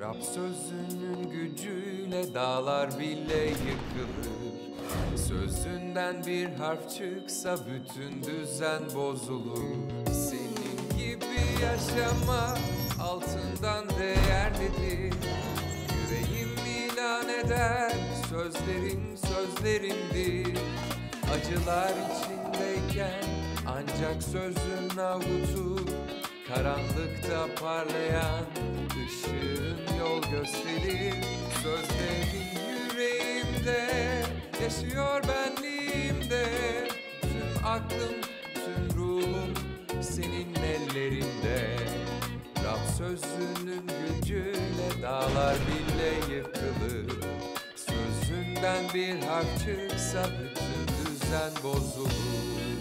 Rab sözünün gücüyle dağlar bile yıkılır Sözünden bir harf çıksa bütün düzen bozulur Senin gibi yaşama altından değerlidir Yüreğim ilan eder sözlerin sözlerindir. Acılar içindeyken ancak sözün avutur Karanlıkta parlayan ışığın yol gösterir Sözlerin yüreğimde yaşıyor benliğimde Tüm aklım, tüm ruhum senin ellerinde Rab sözünün gücüyle dağlar bile yıkılır Sözünden bir harf çıksa bütün düzen bozulur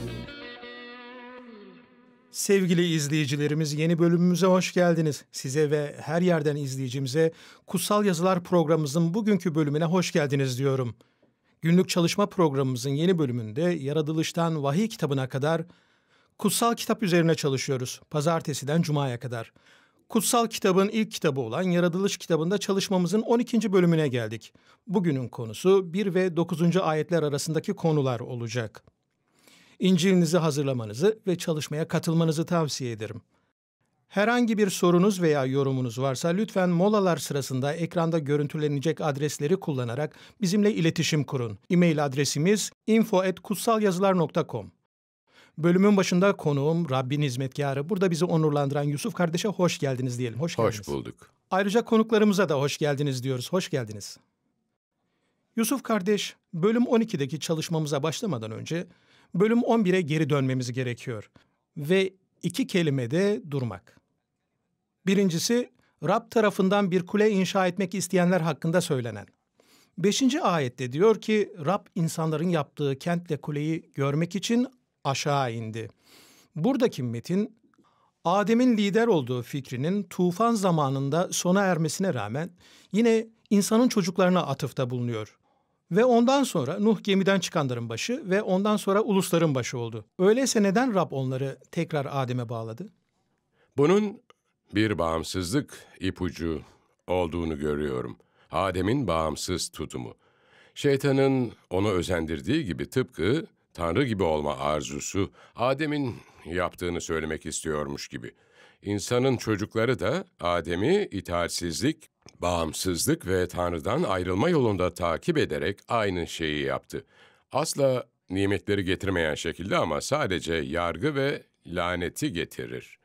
Sevgili izleyicilerimiz yeni bölümümüze hoş geldiniz. Size ve her yerden izleyicimize Kutsal Yazılar programımızın bugünkü bölümüne hoş geldiniz diyorum. Günlük çalışma programımızın yeni bölümünde Yaratılıştan Vahiy kitabına kadar kutsal kitap üzerine çalışıyoruz. Pazartesiden cumaya kadar. Kutsal kitabın ilk kitabı olan Yaratılış kitabında çalışmamızın 12. bölümüne geldik. Bugünün konusu 1 ve 9. ayetler arasındaki konular olacak. İncilinizi hazırlamanızı ve çalışmaya katılmanızı tavsiye ederim. Herhangi bir sorunuz veya yorumunuz varsa lütfen molalar sırasında ekranda görüntülenecek adresleri kullanarak bizimle iletişim kurun. E-mail adresimiz info@kutsalyazılar.com. Bölümün başında konuğum Rabbin hizmetkarı. Burada bizi onurlandıran Yusuf kardeşe hoş geldiniz diyelim. Hoş, geldiniz. Hoş bulduk. Ayrıca konuklarımıza da hoş geldiniz diyoruz. Hoş geldiniz. Yusuf kardeş, bölüm 12'deki çalışmamıza başlamadan önce bölüm 11'e geri dönmemiz gerekiyor. Ve iki kelimede durmak. Birincisi, Rab tarafından bir kule inşa etmek isteyenler hakkında söylenen. Beşinci ayette diyor ki, Rab insanların yaptığı kentle kuleyi görmek için aşağı indi. Buradaki metin, Adem'in lider olduğu fikrinin tufan zamanında sona ermesine rağmen yine insanın çocuklarına atıfta bulunuyor. Ve ondan sonra Nuh gemiden çıkanların başı ve ondan sonra ulusların başı oldu. Öyleyse neden Rab onları tekrar Adem'e bağladı? Bunun bir bağımsızlık ipucu olduğunu görüyorum. Adem'in bağımsız tutumu. Şeytanın onu özendirdiği gibi tıpkı Tanrı gibi olma arzusu Adem'in yaptığını söylemek istiyormuş gibi. İnsanın çocukları da Adem'i itaatsizlik, bağımsızlık ve Tanrı'dan ayrılma yolunda takip ederek aynı şeyi yaptı. Asla nimetleri getirmeyen şekilde ama sadece yargı ve laneti getirir.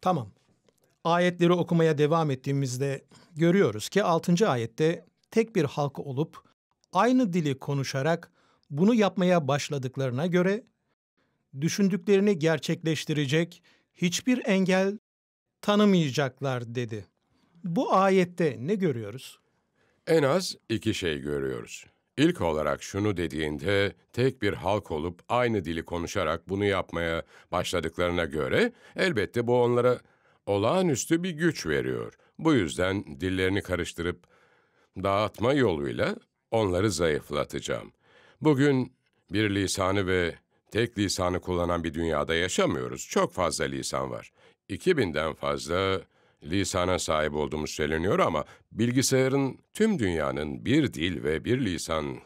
Tamam. Ayetleri okumaya devam ettiğimizde görüyoruz ki 6. ayette tek bir halk olup aynı dili konuşarak bunu yapmaya başladıklarına göre düşündüklerini gerçekleştirecek hiçbir engel tanımayacaklar dedi. Bu ayette ne görüyoruz? En az iki şey görüyoruz. İlk olarak şunu dediğinde tek bir halk olup aynı dili konuşarak bunu yapmaya başladıklarına göre elbette bu onlara olağanüstü bir güç veriyor. Bu yüzden dillerini karıştırıp dağıtma yoluyla onları zayıflatacağım. Bugün bir lisanı ve Tek lisanı kullanan bir dünyada yaşamıyoruz. Çok fazla lisan var. 2000'den fazla lisana sahip olduğumuz söyleniyor ama bilgisayarın tüm dünyanın bir dil ve bir lisan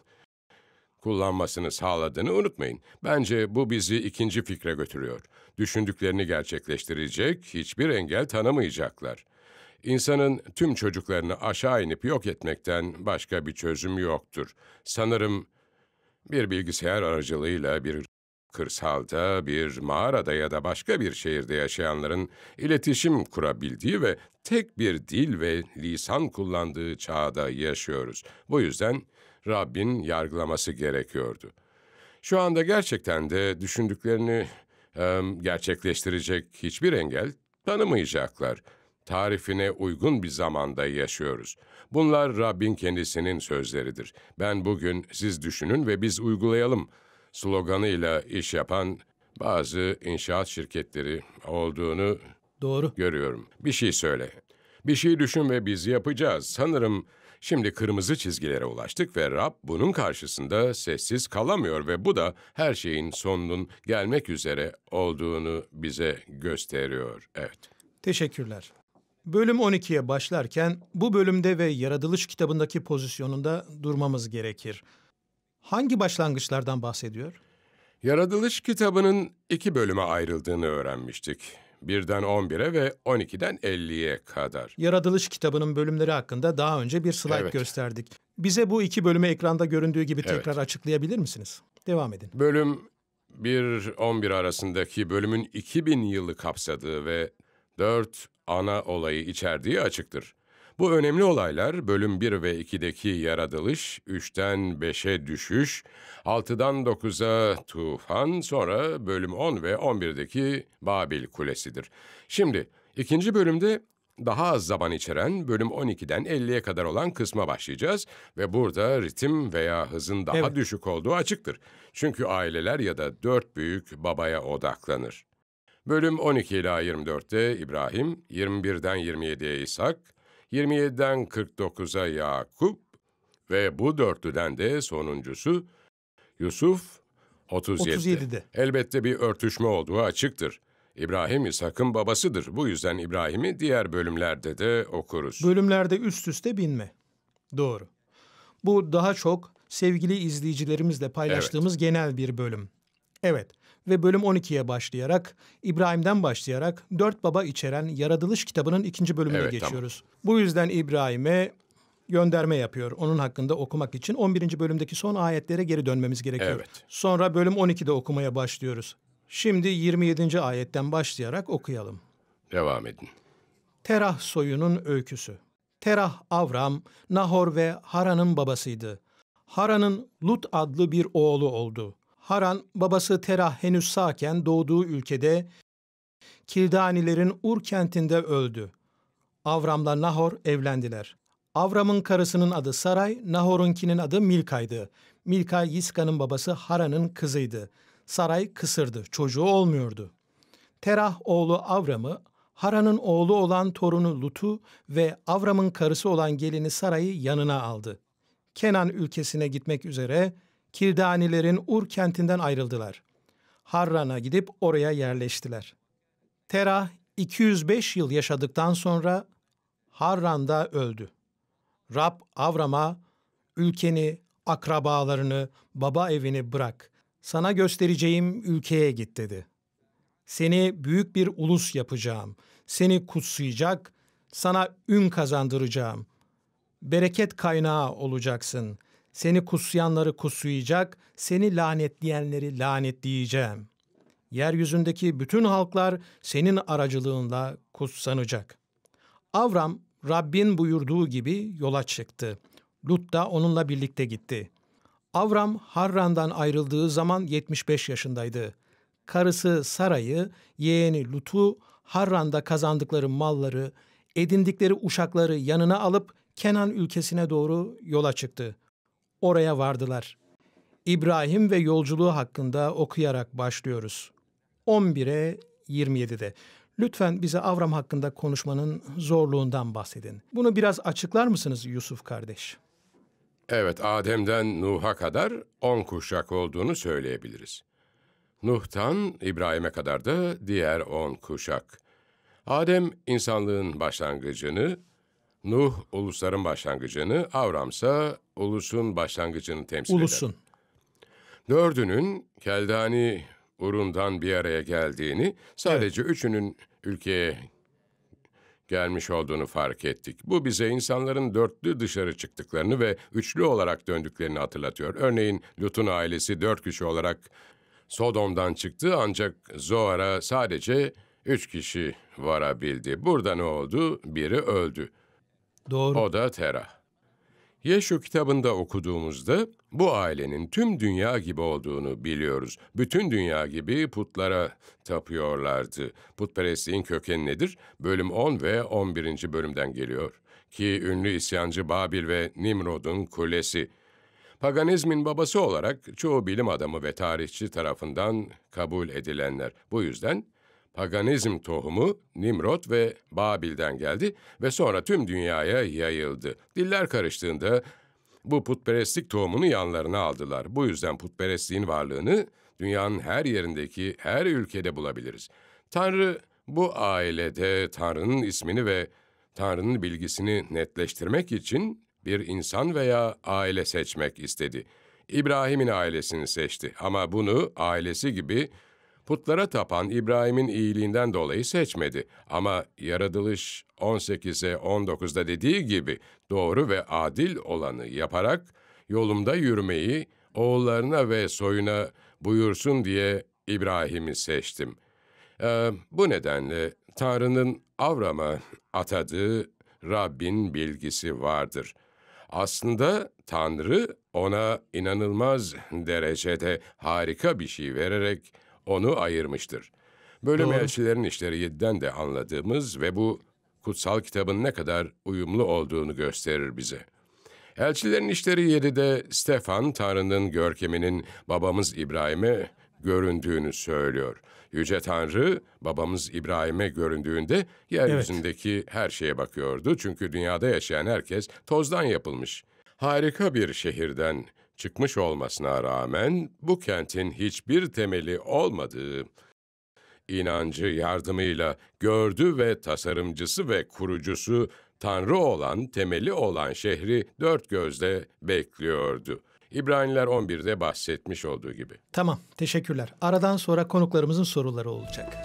kullanmasını sağladığını unutmayın. Bence bu bizi ikinci fikre götürüyor. Düşündüklerini gerçekleştirecek, hiçbir engel tanımayacaklar. İnsanın tüm çocuklarını aşağı inip yok etmekten başka bir çözüm yoktur. Sanırım bir bilgisayar aracılığıyla bir Kırsalda, bir mağarada ya da başka bir şehirde yaşayanların iletişim kurabildiği ve tek bir dil ve lisan kullandığı çağda yaşıyoruz. Bu yüzden Rabbin yargılaması gerekiyordu. Şu anda gerçekten de düşündüklerini e, gerçekleştirecek hiçbir engel tanımayacaklar. Tarifine uygun bir zamanda yaşıyoruz. Bunlar Rabbin kendisinin sözleridir. Ben bugün siz düşünün ve biz uygulayalım.'' sloganıyla iş yapan bazı inşaat şirketleri olduğunu Doğru. görüyorum. Bir şey söyle. Bir şey düşün ve biz yapacağız. Sanırım şimdi kırmızı çizgilere ulaştık ve Rab bunun karşısında sessiz kalamıyor ve bu da her şeyin sonunun gelmek üzere olduğunu bize gösteriyor. Evet. Teşekkürler. Bölüm 12'ye başlarken bu bölümde ve yaratılış kitabındaki pozisyonunda durmamız gerekir hangi başlangıçlardan bahsediyor? Yaratılış kitabının iki bölüme ayrıldığını öğrenmiştik. Birden 11'e ve 12'den 50'ye kadar. Yaratılış kitabının bölümleri hakkında daha önce bir slayt evet. gösterdik. Bize bu iki bölümü ekranda göründüğü gibi tekrar evet. açıklayabilir misiniz? Devam edin. Bölüm 1-11 arasındaki bölümün 2000 yılı kapsadığı ve 4 ana olayı içerdiği açıktır. Bu önemli olaylar bölüm 1 ve 2'deki yaratılış, 3'ten 5'e düşüş, 6'dan 9'a tufan, sonra bölüm 10 ve 11'deki Babil Kulesi'dir. Şimdi ikinci bölümde daha az zaman içeren bölüm 12'den 50'ye kadar olan kısma başlayacağız ve burada ritim veya hızın daha evet. düşük olduğu açıktır. Çünkü aileler ya da dört büyük babaya odaklanır. Bölüm 12 ila 24'te İbrahim, 21'den 27'ye İshak, 27'den 49'a Yakup ve bu dörtlüden de sonuncusu Yusuf 37. 37'de. Elbette bir örtüşme olduğu açıktır. İbrahim İshak'ın babasıdır. Bu yüzden İbrahim'i diğer bölümlerde de okuruz. Bölümlerde üst üste binme. Doğru. Bu daha çok sevgili izleyicilerimizle paylaştığımız evet. genel bir bölüm. Evet ve bölüm 12'ye başlayarak İbrahim'den başlayarak dört baba içeren Yaratılış kitabının ikinci bölümüne evet, geçiyoruz. Tamam. Bu yüzden İbrahim'e gönderme yapıyor. Onun hakkında okumak için 11. bölümdeki son ayetlere geri dönmemiz gerekiyor. Evet. Sonra bölüm 12'de okumaya başlıyoruz. Şimdi 27. ayetten başlayarak okuyalım. Devam edin. Terah soyunun öyküsü. Terah Avram, Nahor ve Haran'ın babasıydı. Haran'ın Lut adlı bir oğlu oldu. Haran, babası Terah henüz sağken doğduğu ülkede Kildanilerin Ur kentinde öldü. Avram'la Nahor evlendiler. Avram'ın karısının adı Saray, Nahor'unkinin adı Milka'ydı. Milka, Yiska'nın babası Haran'ın kızıydı. Saray kısırdı, çocuğu olmuyordu. Terah oğlu Avram'ı, Haran'ın oğlu olan torunu Lut'u ve Avram'ın karısı olan gelini Saray'ı yanına aldı. Kenan ülkesine gitmek üzere Kirdanilerin Ur kentinden ayrıldılar. Harran'a gidip oraya yerleştiler. Terah 205 yıl yaşadıktan sonra Harran'da öldü. Rab Avram'a ülkeni, akrabalarını, baba evini bırak. Sana göstereceğim ülkeye git dedi. Seni büyük bir ulus yapacağım. Seni kutsayacak, sana ün kazandıracağım. Bereket kaynağı olacaksın.'' Seni kusuyanları kusuyacak, seni lanetleyenleri lanetleyeceğim. Yeryüzündeki bütün halklar senin aracılığınla kutsanacak. Avram, Rabbin buyurduğu gibi yola çıktı. Lut da onunla birlikte gitti. Avram, Harran'dan ayrıldığı zaman 75 yaşındaydı. Karısı Saray'ı, yeğeni Lut'u, Harran'da kazandıkları malları, edindikleri uşakları yanına alıp Kenan ülkesine doğru yola çıktı oraya vardılar. İbrahim ve yolculuğu hakkında okuyarak başlıyoruz. 11'e 27'de. Lütfen bize Avram hakkında konuşmanın zorluğundan bahsedin. Bunu biraz açıklar mısınız Yusuf kardeş? Evet, Adem'den Nuh'a kadar 10 kuşak olduğunu söyleyebiliriz. Nuh'tan İbrahim'e kadar da diğer 10 kuşak. Adem insanlığın başlangıcını, Nuh ulusların başlangıcını, Avramsa ulusun başlangıcını temsil Ulusun. eder. Dördünün Keldani Urun'dan bir araya geldiğini, sadece üçünün ülkeye gelmiş olduğunu fark ettik. Bu bize insanların dörtlü dışarı çıktıklarını ve üçlü olarak döndüklerini hatırlatıyor. Örneğin Lut'un ailesi dört kişi olarak Sodom'dan çıktı ancak Zoar'a sadece üç kişi varabildi. Burada ne oldu? Biri öldü. Doğru. O da Tera. Yeşu kitabında okuduğumuzda bu ailenin tüm dünya gibi olduğunu biliyoruz. Bütün dünya gibi putlara tapıyorlardı. Putperestliğin kökeni nedir? Bölüm 10 ve 11. bölümden geliyor. Ki ünlü isyancı Babil ve Nimrod'un kulesi. Paganizmin babası olarak çoğu bilim adamı ve tarihçi tarafından kabul edilenler. Bu yüzden Paganizm tohumu Nimrod ve Babil'den geldi ve sonra tüm dünyaya yayıldı. Diller karıştığında bu putperestlik tohumunu yanlarına aldılar. Bu yüzden putperestliğin varlığını dünyanın her yerindeki her ülkede bulabiliriz. Tanrı bu ailede Tanrı'nın ismini ve Tanrı'nın bilgisini netleştirmek için bir insan veya aile seçmek istedi. İbrahim'in ailesini seçti ama bunu ailesi gibi Putlara tapan İbrahim'in iyiliğinden dolayı seçmedi ama yaratılış 18'e 19'da dediği gibi doğru ve adil olanı yaparak yolumda yürümeyi oğullarına ve soyuna buyursun diye İbrahim'i seçtim. Ee, bu nedenle Tanrı'nın Avram'a atadığı Rabbin bilgisi vardır. Aslında Tanrı ona inanılmaz derecede harika bir şey vererek onu ayırmıştır. Bölüm Doğru. elçilerin işleri 7'den de anladığımız ve bu kutsal kitabın ne kadar uyumlu olduğunu gösterir bize. Elçilerin işleri 7'de Stefan Tanrı'nın görkeminin babamız İbrahim'e göründüğünü söylüyor. Yüce Tanrı babamız İbrahim'e göründüğünde yeryüzündeki evet. her şeye bakıyordu. Çünkü dünyada yaşayan herkes tozdan yapılmış. Harika bir şehirden, çıkmış olmasına rağmen bu kentin hiçbir temeli olmadığı, inancı yardımıyla gördü ve tasarımcısı ve kurucusu Tanrı olan, temeli olan şehri dört gözle bekliyordu. İbraniler 11'de bahsetmiş olduğu gibi. Tamam, teşekkürler. Aradan sonra konuklarımızın soruları olacak.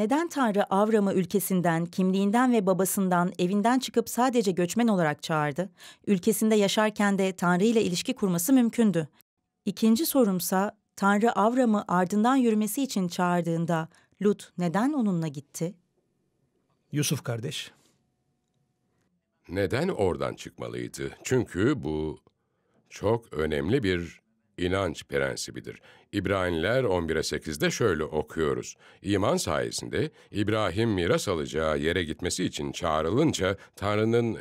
neden Tanrı Avram'ı ülkesinden, kimliğinden ve babasından, evinden çıkıp sadece göçmen olarak çağırdı? Ülkesinde yaşarken de Tanrı ile ilişki kurması mümkündü. İkinci sorumsa Tanrı Avram'ı ardından yürümesi için çağırdığında Lut neden onunla gitti? Yusuf kardeş. Neden oradan çıkmalıydı? Çünkü bu çok önemli bir inanç prensibidir. İbraniler 11'e 8'de şöyle okuyoruz. İman sayesinde İbrahim miras alacağı yere gitmesi için çağrılınca Tanrı'nın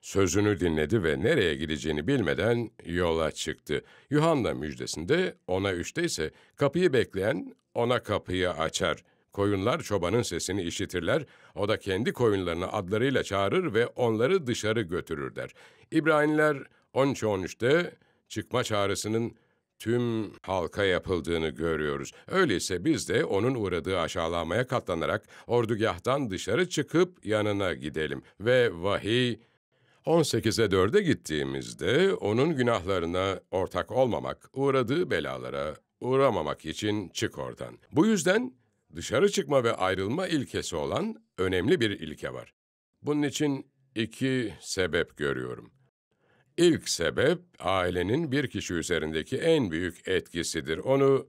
sözünü dinledi ve nereye gideceğini bilmeden yola çıktı. Yuhanna müjdesinde ona üçte ise kapıyı bekleyen ona kapıyı açar. Koyunlar çobanın sesini işitirler, o da kendi koyunlarını adlarıyla çağırır ve onları dışarı götürürler. der. İbraniler 13-13'te çıkma çağrısının tüm halka yapıldığını görüyoruz. Öyleyse biz de onun uğradığı aşağılamaya katlanarak ordugahtan dışarı çıkıp yanına gidelim ve vahiy 18'e 4'e gittiğimizde onun günahlarına ortak olmamak, uğradığı belalara uğramamak için çık oradan. Bu yüzden dışarı çıkma ve ayrılma ilkesi olan önemli bir ilke var. Bunun için iki sebep görüyorum. İlk sebep, ailenin bir kişi üzerindeki en büyük etkisidir. Onu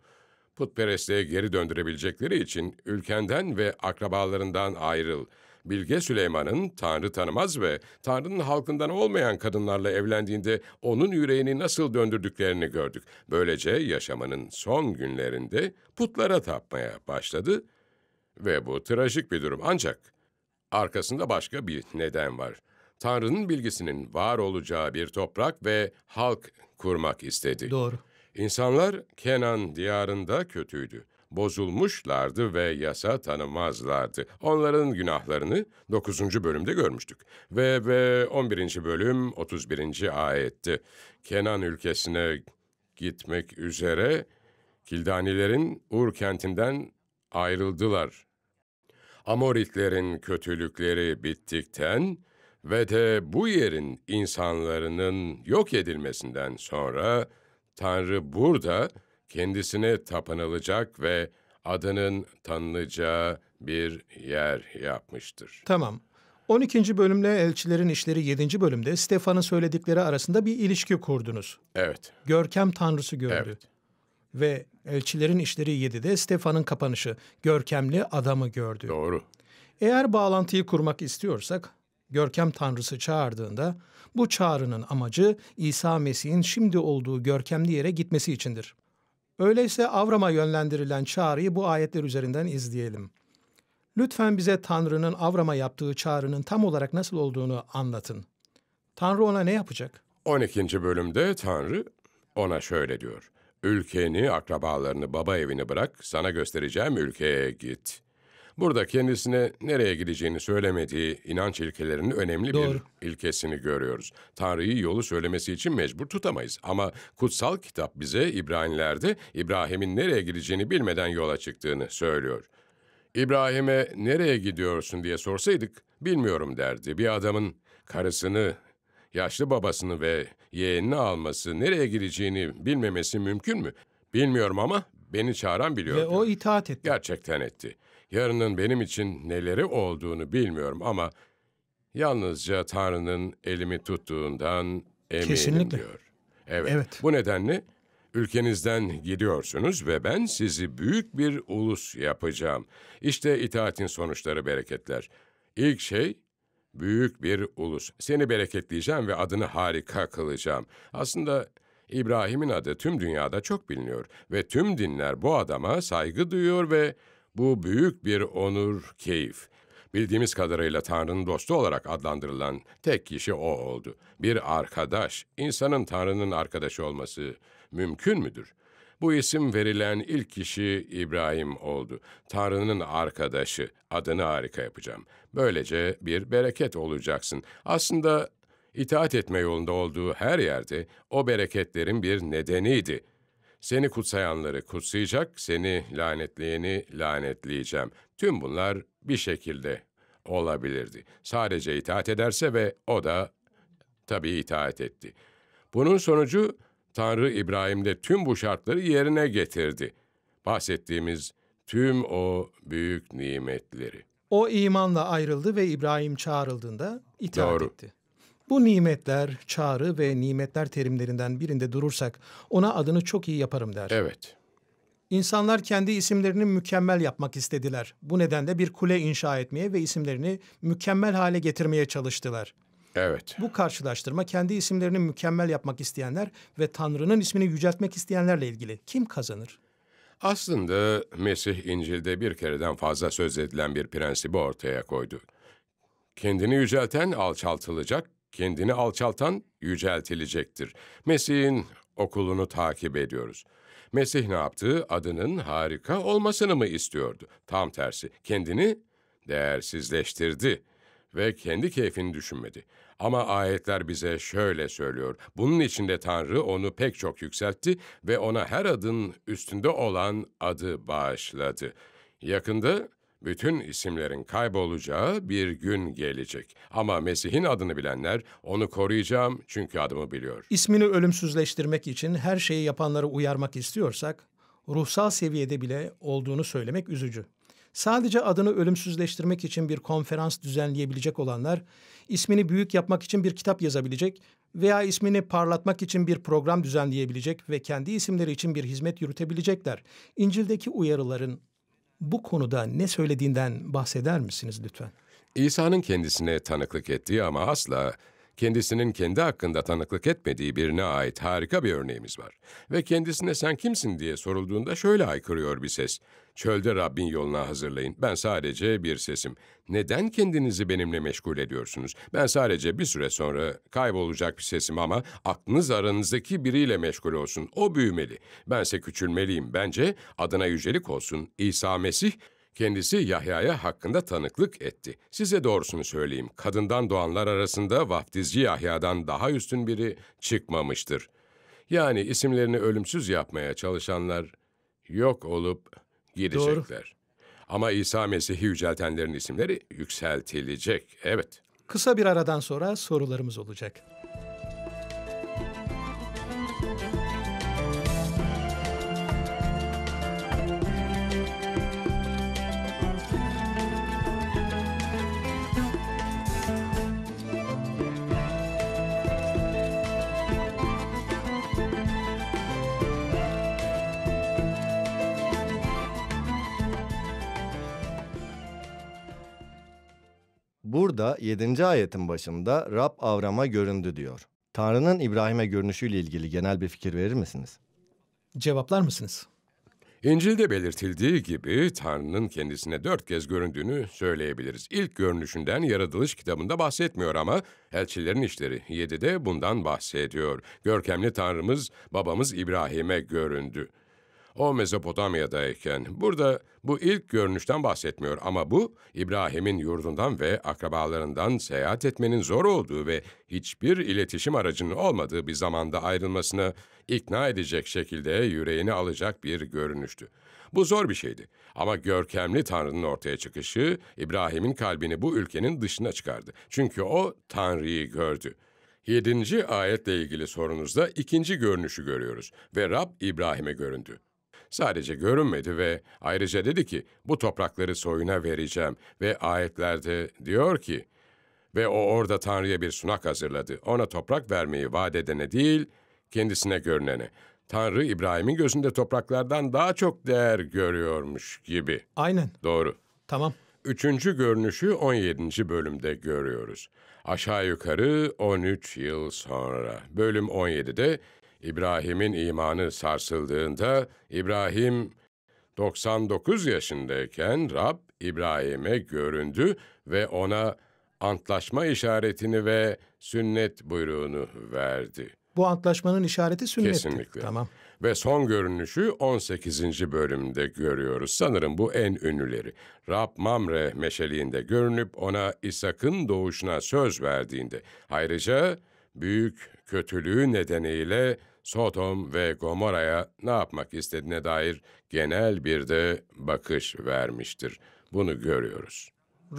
putperestliğe geri döndürebilecekleri için ülkenden ve akrabalarından ayrıl. Bilge Süleyman'ın Tanrı tanımaz ve Tanrı'nın halkından olmayan kadınlarla evlendiğinde onun yüreğini nasıl döndürdüklerini gördük. Böylece yaşamının son günlerinde putlara tapmaya başladı ve bu trajik bir durum ancak arkasında başka bir neden var. Tanrı'nın bilgisinin var olacağı bir toprak ve halk kurmak istedi. Doğru. İnsanlar Kenan diyarında kötüydü. Bozulmuşlardı ve yasa tanımazlardı. Onların günahlarını 9. bölümde görmüştük. Ve, ve 11. bölüm 31. ayetti. Kenan ülkesine gitmek üzere Kildanilerin Ur kentinden ayrıldılar. Amoritlerin kötülükleri bittikten ve de bu yerin insanlarının yok edilmesinden sonra Tanrı burada kendisine tapınılacak ve adının tanınacağı bir yer yapmıştır. Tamam. 12. bölümle Elçilerin işleri 7. bölümde Stefan'ın söyledikleri arasında bir ilişki kurdunuz. Evet. Görkem Tanrısı gördü. Evet. Ve Elçilerin İşleri 7'de Stefan'ın kapanışı, görkemli adamı gördü. Doğru. Eğer bağlantıyı kurmak istiyorsak görkem tanrısı çağırdığında bu çağrının amacı İsa Mesih'in şimdi olduğu görkemli yere gitmesi içindir. Öyleyse Avram'a yönlendirilen çağrıyı bu ayetler üzerinden izleyelim. Lütfen bize Tanrı'nın Avram'a yaptığı çağrının tam olarak nasıl olduğunu anlatın. Tanrı ona ne yapacak? 12. bölümde Tanrı ona şöyle diyor. Ülkeni, akrabalarını, baba evini bırak, sana göstereceğim ülkeye git. Burada kendisine nereye gideceğini söylemediği inanç ilkelerinin önemli Doğru. bir ilkesini görüyoruz. Tanrı'yı yolu söylemesi için mecbur tutamayız. Ama kutsal kitap bize İbrahimlerde İbrahim'in nereye gideceğini bilmeden yola çıktığını söylüyor. İbrahim'e nereye gidiyorsun diye sorsaydık bilmiyorum derdi. Bir adamın karısını, yaşlı babasını ve yeğenini alması, nereye gideceğini bilmemesi mümkün mü? Bilmiyorum ama beni çağıran biliyor. Ve o itaat etti. Gerçekten etti. Yarının benim için neleri olduğunu bilmiyorum ama yalnızca Tanrı'nın elimi tuttuğundan eminim Kesinlikle. diyor. Evet. evet. Bu nedenle ülkenizden gidiyorsunuz ve ben sizi büyük bir ulus yapacağım. İşte itaatin sonuçları bereketler. İlk şey büyük bir ulus. Seni bereketleyeceğim ve adını harika kılacağım. Aslında İbrahim'in adı tüm dünyada çok biliniyor ve tüm dinler bu adama saygı duyuyor ve bu büyük bir onur, keyif. Bildiğimiz kadarıyla Tanrı'nın dostu olarak adlandırılan tek kişi o oldu. Bir arkadaş, insanın Tanrı'nın arkadaşı olması mümkün müdür? Bu isim verilen ilk kişi İbrahim oldu. Tanrı'nın arkadaşı, adını harika yapacağım. Böylece bir bereket olacaksın. Aslında itaat etme yolunda olduğu her yerde o bereketlerin bir nedeniydi. Seni kutsayanları kutsayacak, seni lanetleyeni lanetleyeceğim. Tüm bunlar bir şekilde olabilirdi. Sadece itaat ederse ve o da tabii itaat etti. Bunun sonucu Tanrı İbrahim'de tüm bu şartları yerine getirdi. Bahsettiğimiz tüm o büyük nimetleri. O imanla ayrıldı ve İbrahim çağrıldığında itaat Doğru. etti. Bu nimetler, çağrı ve nimetler terimlerinden birinde durursak ona adını çok iyi yaparım der. Evet. İnsanlar kendi isimlerini mükemmel yapmak istediler. Bu nedenle bir kule inşa etmeye ve isimlerini mükemmel hale getirmeye çalıştılar. Evet. Bu karşılaştırma kendi isimlerini mükemmel yapmak isteyenler ve Tanrı'nın ismini yüceltmek isteyenlerle ilgili. Kim kazanır? Aslında Mesih İncil'de bir kereden fazla söz edilen bir prensibi ortaya koydu. Kendini yücelten alçaltılacak, kendini alçaltan yüceltilecektir. Mesih'in okulunu takip ediyoruz. Mesih ne yaptı? adının harika olmasını mı istiyordu? Tam tersi, kendini değersizleştirdi ve kendi keyfini düşünmedi. Ama ayetler bize şöyle söylüyor. Bunun içinde Tanrı onu pek çok yükseltti ve ona her adın üstünde olan adı bağışladı. Yakında bütün isimlerin kaybolacağı bir gün gelecek. Ama Mesih'in adını bilenler onu koruyacağım çünkü adımı biliyor. İsmini ölümsüzleştirmek için her şeyi yapanları uyarmak istiyorsak, ruhsal seviyede bile olduğunu söylemek üzücü. Sadece adını ölümsüzleştirmek için bir konferans düzenleyebilecek olanlar, ismini büyük yapmak için bir kitap yazabilecek veya ismini parlatmak için bir program düzenleyebilecek ve kendi isimleri için bir hizmet yürütebilecekler. İncil'deki uyarıların bu konuda ne söylediğinden bahseder misiniz lütfen? İsa'nın kendisine tanıklık ettiği ama asla kendisinin kendi hakkında tanıklık etmediği birine ait harika bir örneğimiz var. Ve kendisine sen kimsin diye sorulduğunda şöyle aykırıyor bir ses. Çölde Rabbin yoluna hazırlayın. Ben sadece bir sesim. Neden kendinizi benimle meşgul ediyorsunuz? Ben sadece bir süre sonra kaybolacak bir sesim ama aklınız aranızdaki biriyle meşgul olsun. O büyümeli. Bense küçülmeliyim. Bence adına yücelik olsun. İsa Mesih Kendisi Yahya'ya hakkında tanıklık etti. Size doğrusunu söyleyeyim, kadından doğanlar arasında vaftizci Yahya'dan daha üstün biri çıkmamıştır. Yani isimlerini ölümsüz yapmaya çalışanlar yok olup gidecekler. Doğru. Ama İsa Mesih'i yüceltenlerin isimleri yükseltilecek, evet. Kısa bir aradan sonra sorularımız olacak. Burada 7. ayetin başında Rab Avram'a göründü diyor. Tanrı'nın İbrahim'e görünüşüyle ilgili genel bir fikir verir misiniz? Cevaplar mısınız? İncil'de belirtildiği gibi Tanrı'nın kendisine dört kez göründüğünü söyleyebiliriz. İlk görünüşünden Yaratılış kitabında bahsetmiyor ama Elçilerin İşleri 7'de bundan bahsediyor. Görkemli Tanrımız babamız İbrahim'e göründü. O Mezopotamya'dayken. Burada bu ilk görünüşten bahsetmiyor ama bu İbrahim'in yurdundan ve akrabalarından seyahat etmenin zor olduğu ve hiçbir iletişim aracının olmadığı bir zamanda ayrılmasını ikna edecek şekilde yüreğini alacak bir görünüştü. Bu zor bir şeydi ama görkemli Tanrı'nın ortaya çıkışı İbrahim'in kalbini bu ülkenin dışına çıkardı. Çünkü o Tanrı'yı gördü. 7. ayetle ilgili sorunuzda ikinci görünüşü görüyoruz ve Rab İbrahim'e göründü. Sadece görünmedi ve ayrıca dedi ki, bu toprakları soyuna vereceğim ve ayetlerde diyor ki, ve o orada Tanrı'ya bir sunak hazırladı. Ona toprak vermeyi vaat edene değil, kendisine görünene. Tanrı İbrahim'in gözünde topraklardan daha çok değer görüyormuş gibi. Aynen. Doğru. Tamam. Üçüncü görünüşü 17. bölümde görüyoruz. Aşağı yukarı 13 yıl sonra. Bölüm 17'de İbrahim'in imanı sarsıldığında İbrahim 99 yaşındayken Rab İbrahim'e göründü ve ona antlaşma işaretini ve sünnet buyruğunu verdi. Bu antlaşmanın işareti sünnetti. Kesinlikle. Tamam. Ve son görünüşü 18. bölümde görüyoruz. Sanırım bu en ünlüleri. Rab Mamre meşeliğinde görünüp ona İshak'ın doğuşuna söz verdiğinde. Ayrıca büyük kötülüğü nedeniyle Sodom ve Gomorra'ya ne yapmak istediğine dair genel bir de bakış vermiştir. Bunu görüyoruz.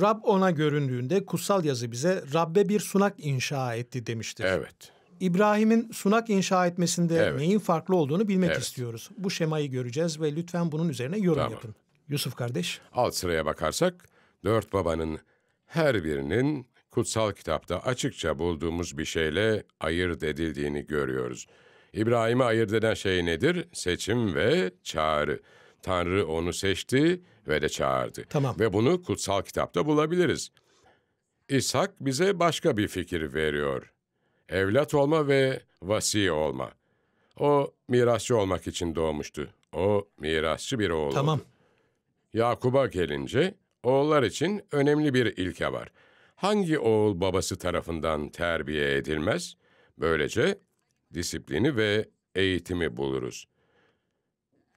Rab ona göründüğünde kutsal yazı bize Rabbe bir sunak inşa etti demiştir. Evet. İbrahim'in sunak inşa etmesinde evet. neyin farklı olduğunu bilmek evet. istiyoruz. Bu şemayı göreceğiz ve lütfen bunun üzerine yorum tamam. yapın. Yusuf kardeş. Alt sıraya bakarsak dört babanın her birinin kutsal kitapta açıkça bulduğumuz bir şeyle ayırt edildiğini görüyoruz. İbrahim'i ayırt eden şey nedir? Seçim ve çağrı. Tanrı onu seçti ve de çağırdı. Tamam. Ve bunu kutsal kitapta bulabiliriz. İshak bize başka bir fikir veriyor. Evlat olma ve vasi olma. O mirasçı olmak için doğmuştu. O mirasçı bir oğul. Tamam. Yakub'a gelince oğullar için önemli bir ilke var. Hangi oğul babası tarafından terbiye edilmez? Böylece disiplini ve eğitimi buluruz.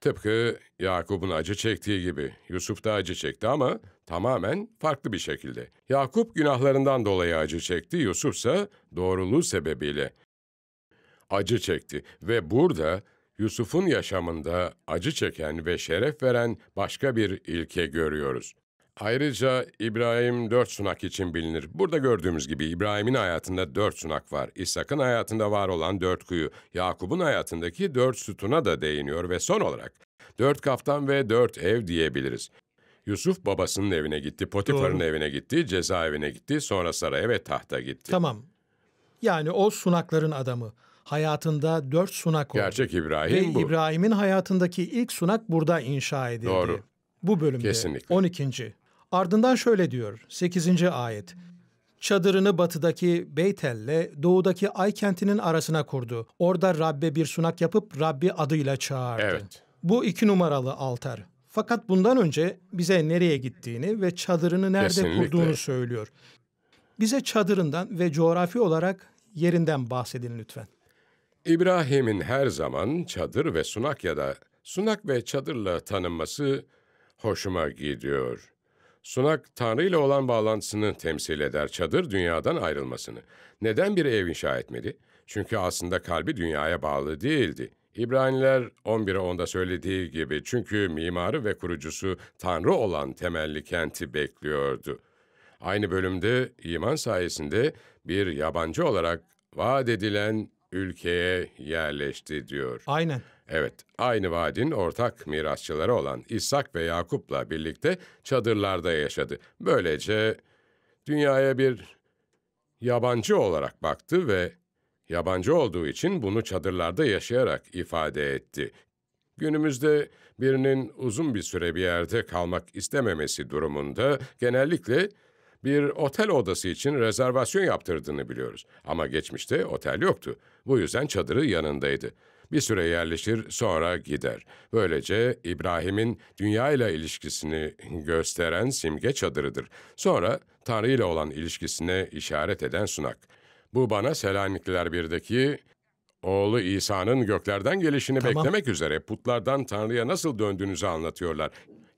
Tıpkı Yakup'un acı çektiği gibi Yusuf da acı çekti ama tamamen farklı bir şekilde. Yakup günahlarından dolayı acı çekti, Yusuf ise doğruluğu sebebiyle acı çekti ve burada Yusuf'un yaşamında acı çeken ve şeref veren başka bir ilke görüyoruz. Ayrıca İbrahim dört sunak için bilinir. Burada gördüğümüz gibi İbrahim'in hayatında dört sunak var. İshak'ın hayatında var olan dört kuyu, Yakup'un hayatındaki dört sütuna da değiniyor ve son olarak dört kaftan ve dört ev diyebiliriz. Yusuf babasının evine gitti, Potifar'ın evine gitti, cezaevine gitti, sonra saraya ve tahta gitti. Tamam. Yani o sunakların adamı. Hayatında dört sunak oldu. Gerçek İbrahim ve bu. İbrahim'in hayatındaki ilk sunak burada inşa edildi. Doğru. Bu bölümde. Kesinlikle. 12. Ardından şöyle diyor 8. ayet. Çadırını batıdaki Beytel'le doğudaki Ay kentinin arasına kurdu. Orada Rabbe bir sunak yapıp Rabbi adıyla çağırdı. Evet. Bu iki numaralı altar. Fakat bundan önce bize nereye gittiğini ve çadırını nerede Kesinlikle. kurduğunu söylüyor. Bize çadırından ve coğrafi olarak yerinden bahsedin lütfen. İbrahim'in her zaman çadır ve sunak ya da sunak ve çadırla tanınması hoşuma gidiyor. Sunak, Tanrı ile olan bağlantısını temsil eder, çadır dünyadan ayrılmasını. Neden bir ev inşa etmedi? Çünkü aslında kalbi dünyaya bağlı değildi. İbraniler 11'e 10'da söylediği gibi çünkü mimarı ve kurucusu Tanrı olan temelli kenti bekliyordu. Aynı bölümde iman sayesinde bir yabancı olarak vaat edilen ülkeye yerleşti diyor. Aynen. Evet, aynı vadin ortak mirasçıları olan İshak ve Yakup'la birlikte çadırlarda yaşadı. Böylece dünyaya bir yabancı olarak baktı ve yabancı olduğu için bunu çadırlarda yaşayarak ifade etti. Günümüzde birinin uzun bir süre bir yerde kalmak istememesi durumunda genellikle bir otel odası için rezervasyon yaptırdığını biliyoruz. Ama geçmişte otel yoktu. Bu yüzden çadırı yanındaydı. Bir süre yerleşir, sonra gider. Böylece İbrahim'in dünya ile ilişkisini gösteren simge çadırıdır. Sonra Tanrı ile olan ilişkisine işaret eden sunak. Bu bana Selanikliler birdeki oğlu İsa'nın göklerden gelişini tamam. beklemek üzere putlardan Tanrı'ya nasıl döndüğünüzü anlatıyorlar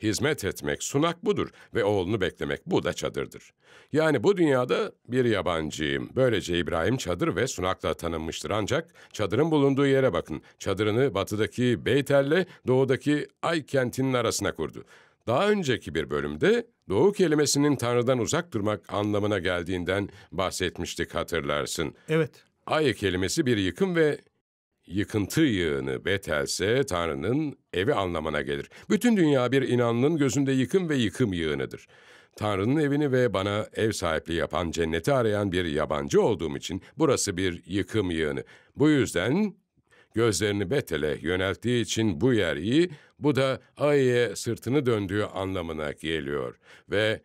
hizmet etmek, sunak budur ve oğlunu beklemek bu da çadırdır. Yani bu dünyada bir yabancıyım. Böylece İbrahim çadır ve sunakla tanınmıştır ancak çadırın bulunduğu yere bakın. Çadırını batıdaki Beytel'le doğudaki Ay kentinin arasına kurdu. Daha önceki bir bölümde doğu kelimesinin Tanrı'dan uzak durmak anlamına geldiğinden bahsetmiştik hatırlarsın. Evet. Ay kelimesi bir yıkım ve yıkıntı yığını Betelse Tanrı'nın evi anlamına gelir. Bütün dünya bir inanlının gözünde yıkım ve yıkım yığınıdır. Tanrı'nın evini ve bana ev sahipliği yapan cenneti arayan bir yabancı olduğum için burası bir yıkım yığını. Bu yüzden gözlerini Betel'e yönelttiği için bu yer iyi, bu da Ay'e sırtını döndüğü anlamına geliyor. Ve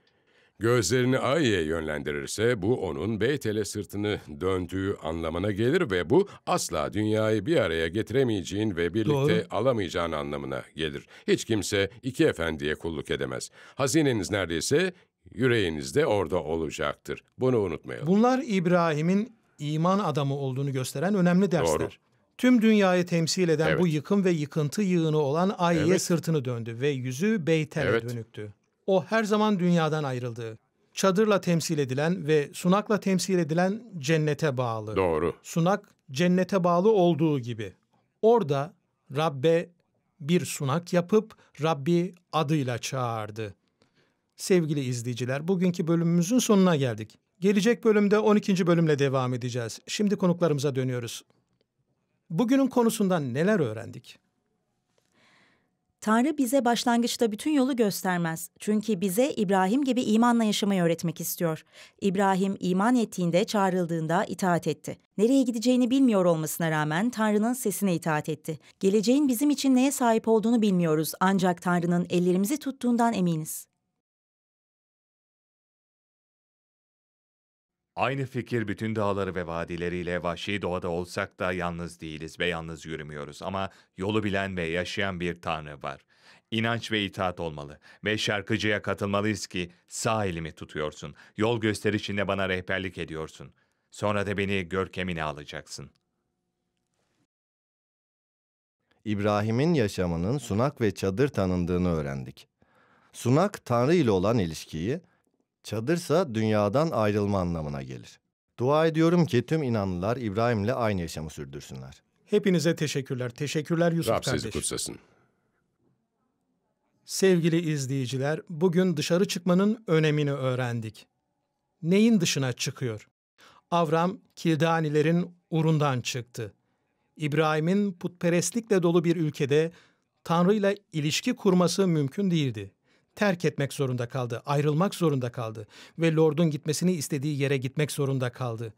Gözlerini Ai'ye yönlendirirse bu onun Beytel'e sırtını döndüğü anlamına gelir ve bu asla dünyayı bir araya getiremeyeceğin ve birlikte Doğru. alamayacağın anlamına gelir. Hiç kimse iki efendiye kulluk edemez. Hazineniz neredeyse yüreğinizde orada olacaktır. Bunu unutmayalım. Bunlar İbrahim'in iman adamı olduğunu gösteren önemli dersler. Doğru. Tüm dünyayı temsil eden evet. bu yıkım ve yıkıntı yığını olan Ay'ye evet. sırtını döndü ve yüzü Beytel'e evet. dönüktü o her zaman dünyadan ayrıldı. Çadırla temsil edilen ve sunakla temsil edilen cennete bağlı. Doğru. Sunak cennete bağlı olduğu gibi. Orada Rabbe bir sunak yapıp Rabbi adıyla çağırdı. Sevgili izleyiciler, bugünkü bölümümüzün sonuna geldik. Gelecek bölümde 12. bölümle devam edeceğiz. Şimdi konuklarımıza dönüyoruz. Bugünün konusundan neler öğrendik? Tanrı bize başlangıçta bütün yolu göstermez. Çünkü bize İbrahim gibi imanla yaşamayı öğretmek istiyor. İbrahim iman ettiğinde çağrıldığında itaat etti. Nereye gideceğini bilmiyor olmasına rağmen Tanrı'nın sesine itaat etti. Geleceğin bizim için neye sahip olduğunu bilmiyoruz ancak Tanrı'nın ellerimizi tuttuğundan eminiz. Aynı fikir bütün dağları ve vadileriyle vahşi doğada olsak da yalnız değiliz ve yalnız yürümüyoruz ama yolu bilen ve yaşayan bir tanrı var. İnanç ve itaat olmalı ve şarkıcıya katılmalıyız ki sağ elimi tutuyorsun, yol gösterişinde bana rehberlik ediyorsun. Sonra da beni görkemine alacaksın. İbrahim'in yaşamının sunak ve çadır tanındığını öğrendik. Sunak Tanrı ile olan ilişkiyi, Çadırsa dünyadan ayrılma anlamına gelir. Dua ediyorum ki tüm inanlılar İbrahim'le aynı yaşamı sürdürsünler. Hepinize teşekkürler. Teşekkürler Yusuf Rab kardeş. sizi kutsasın. Sevgili izleyiciler, bugün dışarı çıkmanın önemini öğrendik. Neyin dışına çıkıyor? Avram, Kildanilerin urundan çıktı. İbrahim'in putperestlikle dolu bir ülkede Tanrı'yla ilişki kurması mümkün değildi terk etmek zorunda kaldı, ayrılmak zorunda kaldı ve Lord'un gitmesini istediği yere gitmek zorunda kaldı.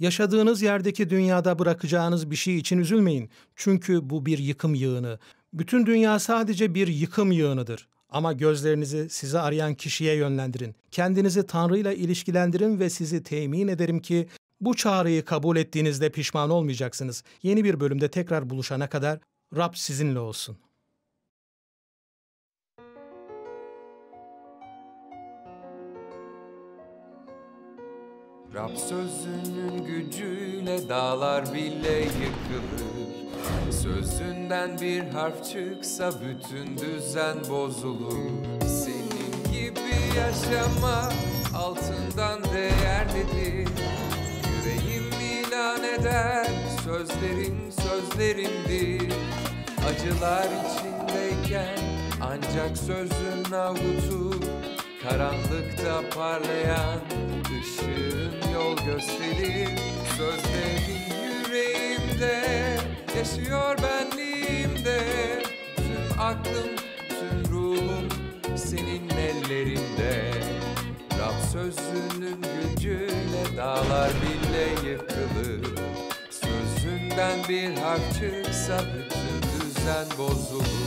Yaşadığınız yerdeki dünyada bırakacağınız bir şey için üzülmeyin. Çünkü bu bir yıkım yığını. Bütün dünya sadece bir yıkım yığınıdır. Ama gözlerinizi sizi arayan kişiye yönlendirin. Kendinizi Tanrı'yla ilişkilendirin ve sizi temin ederim ki bu çağrıyı kabul ettiğinizde pişman olmayacaksınız. Yeni bir bölümde tekrar buluşana kadar Rab sizinle olsun. Rab sözünün gücüyle dağlar bile yıkılır Sözünden bir harf çıksa bütün düzen bozulur Senin gibi yaşama altından değerlidir Yüreğim ilan eder sözlerin sözlerimdir Acılar içindeyken ancak sözün avutur Karanlıkta parlayan ışığın yol gösterir Sözlerin yüreğimde yaşıyor benliğimde Tüm aklım tüm ruhum senin ellerinde Rab sözünün gücüyle dağlar bile yıkılır Sözünden bir harf çıksa bütün düzen bozulur